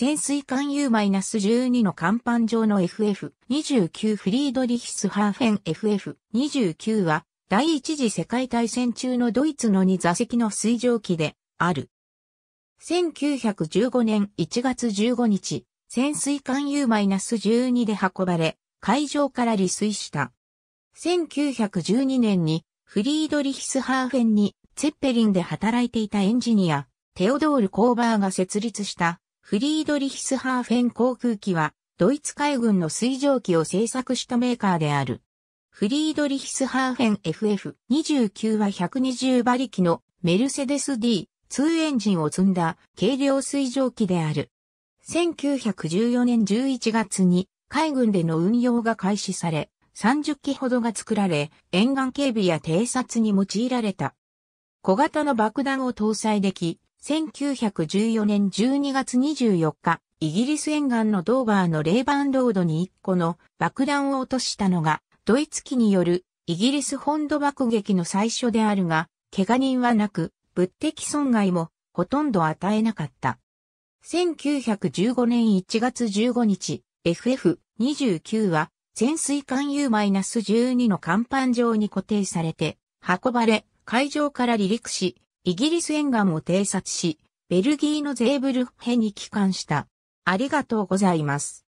潜水艦 U-12 の甲板上の FF29 フリードリヒスハーフェン FF29 は第一次世界大戦中のドイツの2座席の水蒸気である。1915年1月15日、潜水艦 U-12 で運ばれ、海上から離水した。1912年にフリードリヒスハーフェンにツェッペリンで働いていたエンジニア、テオドール・コーバーが設立したフリードリヒスハーフェン航空機は、ドイツ海軍の水蒸気を製作したメーカーである。フリードリヒスハーフェン FF29 は120馬力のメルセデス D2 エンジンを積んだ軽量水蒸気である。1914年11月に海軍での運用が開始され、30機ほどが作られ、沿岸警備や偵察に用いられた。小型の爆弾を搭載でき、1914年12月24日、イギリス沿岸のドーバーのレイバンロードに1個の爆弾を落としたのが、ドイツ機によるイギリス本土爆撃の最初であるが、怪我人はなく、物的損害もほとんど与えなかった。1915年1月15日、FF29 は潜水艦 U-12 の甲板上に固定されて、運ばれ、海上から離陸し、イギリス沿岸を偵察し、ベルギーのゼーブルヘに帰還した。ありがとうございます。